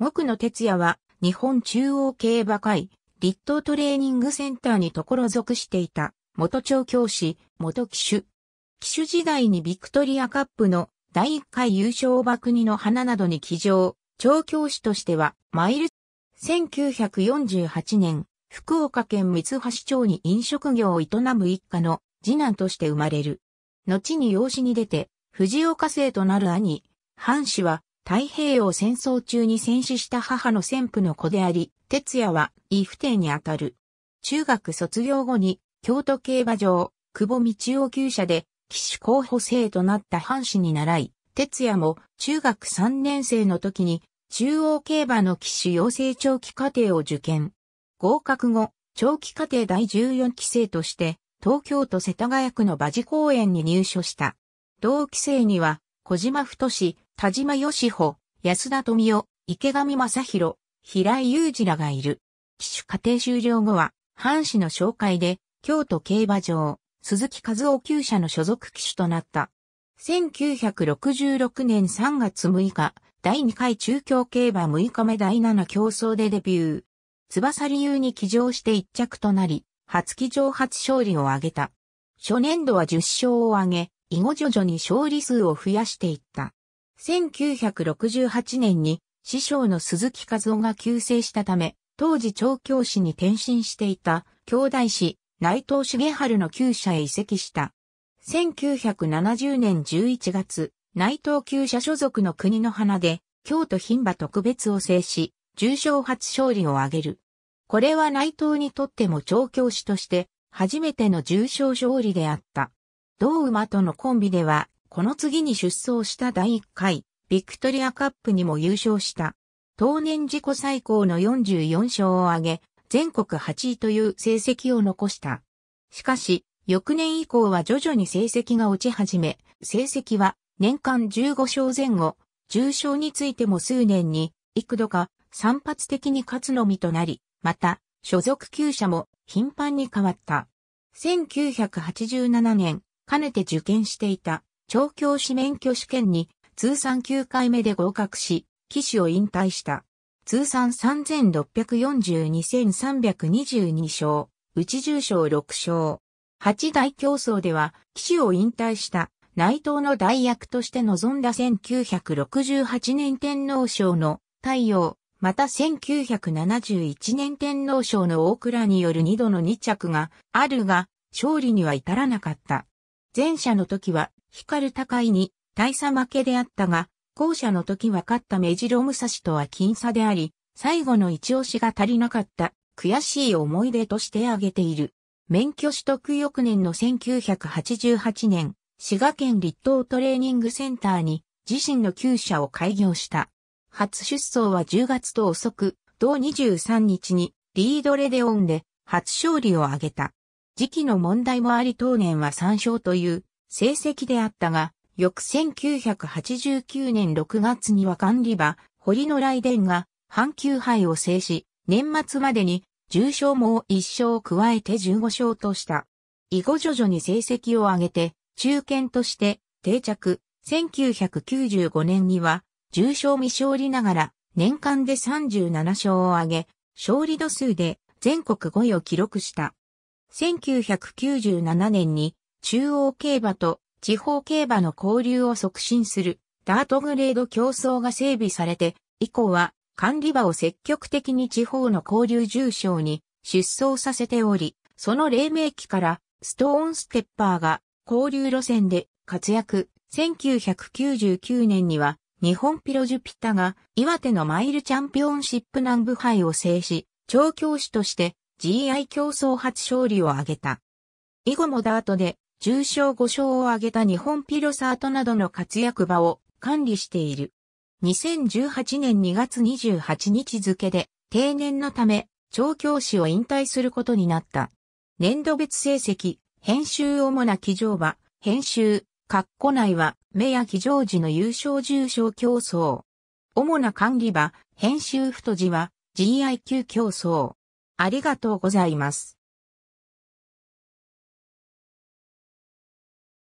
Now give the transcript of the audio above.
木野哲也は日本中央競馬会立東トレーニングセンターにところ属していた元調教師、元騎手。騎手時代にビクトリアカップの第1回優勝馬国の花などに騎乗、調教師としてはマイル。1948年、福岡県三橋町に飲食業を営む一家の次男として生まれる。後に養子に出て、藤岡生となる兄、藩士は太平洋戦争中に戦死した母の先父の子であり、哲也は、伊父帝にあたる。中学卒業後に、京都競馬場、久保道夫厩舎で、騎手候補生となった藩士に習い、哲也も中学3年生の時に、中央競馬の騎手養成長期課程を受験。合格後、長期課程第14期生として、東京都世田谷区の馬事公園に入所した。同期生には、小島太志、田島義穂、安田富夫、池上正宏、平井雄二らがいる。騎手家庭終了後は、藩士の紹介で、京都競馬場、鈴木和夫厩者の所属騎手となった。1966年3月6日、第2回中京競馬6日目第7競争でデビュー。翼理由に騎乗して1着となり、初騎乗初勝利を挙げた。初年度は10勝を挙げ、以後徐々に勝利数を増やしていった。1968年に師匠の鈴木和夫が急逝したため、当時調教師に転身していた兄弟師内藤茂春の旧社へ移籍した。1970年11月、内藤旧社所属の国の花で、京都牝馬特別を制し、重賞初勝利を挙げる。これは内藤にとっても調教師として、初めての重賞勝利であった。同馬とのコンビでは、この次に出走した第1回、ビクトリアカップにも優勝した。当年自己最高の44勝を挙げ、全国8位という成績を残した。しかし、翌年以降は徐々に成績が落ち始め、成績は年間15勝前後、重賞についても数年に幾度か散発的に勝つのみとなり、また、所属厩者も頻繁に変わった。1987年、かねて受験していた調教師免許試験に通算9回目で合格し、騎手を引退した。通算3642,322勝、内重賞6勝。八大競争では、騎手を引退した内藤の代役として臨んだ1968年天皇賞の太陽、また1971年天皇賞の大倉による2度の2着があるが、勝利には至らなかった。前者の時は光る高いに大差負けであったが、後者の時分かった目白武蔵とは僅差であり、最後の一押しが足りなかった悔しい思い出として挙げている。免許取得翌年の1988年、滋賀県立東トレーニングセンターに自身の旧舎を開業した。初出走は10月と遅く、同23日にリードレデオンで初勝利を挙げた。時期の問題もあり当年は3勝という成績であったが、翌1989年6月には管理場、堀の来電が、阪急杯を制し、年末までに、重賞も1勝加えて15勝とした。以後徐々に成績を上げて、中堅として定着。1995年には、重賞未勝利ながら、年間で37勝を挙げ、勝利度数で全国5位を記録した。1997年に中央競馬と地方競馬の交流を促進するダートグレード競争が整備されて、以降は管理場を積極的に地方の交流重賞に出走させており、その黎明期からストーンステッパーが交流路線で活躍。1999年には日本ピロジュピタが岩手のマイルチャンピオンシップ南部杯を制し、調教師として GI 競争初勝利を挙げた。以後もダートで重賞5勝を挙げた日本ピロサートなどの活躍場を管理している。2018年2月28日付で定年のため調教師を引退することになった。年度別成績、編集主な騎乗場、編集、括弧内は、目や騎乗時の優勝重賞競争。主な管理場、編集太字は、GIQ 競争。ありがとうございます。